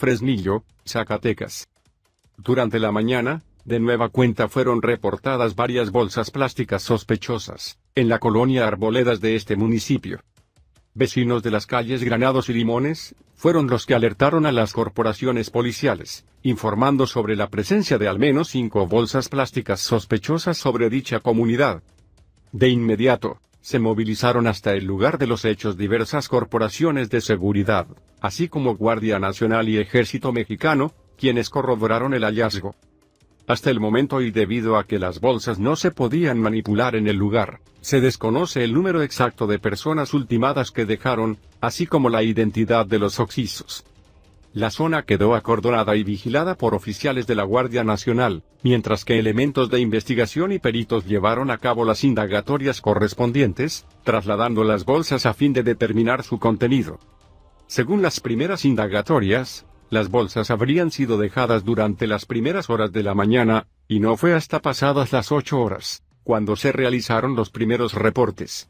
Fresnillo, Zacatecas. Durante la mañana, de nueva cuenta fueron reportadas varias bolsas plásticas sospechosas, en la colonia Arboledas de este municipio. Vecinos de las calles Granados y Limones, fueron los que alertaron a las corporaciones policiales, informando sobre la presencia de al menos cinco bolsas plásticas sospechosas sobre dicha comunidad. De inmediato, se movilizaron hasta el lugar de los hechos diversas corporaciones de seguridad, así como Guardia Nacional y Ejército Mexicano, quienes corroboraron el hallazgo. Hasta el momento y debido a que las bolsas no se podían manipular en el lugar, se desconoce el número exacto de personas ultimadas que dejaron, así como la identidad de los oxisos. La zona quedó acordonada y vigilada por oficiales de la Guardia Nacional, mientras que elementos de investigación y peritos llevaron a cabo las indagatorias correspondientes, trasladando las bolsas a fin de determinar su contenido. Según las primeras indagatorias, las bolsas habrían sido dejadas durante las primeras horas de la mañana, y no fue hasta pasadas las 8 horas, cuando se realizaron los primeros reportes.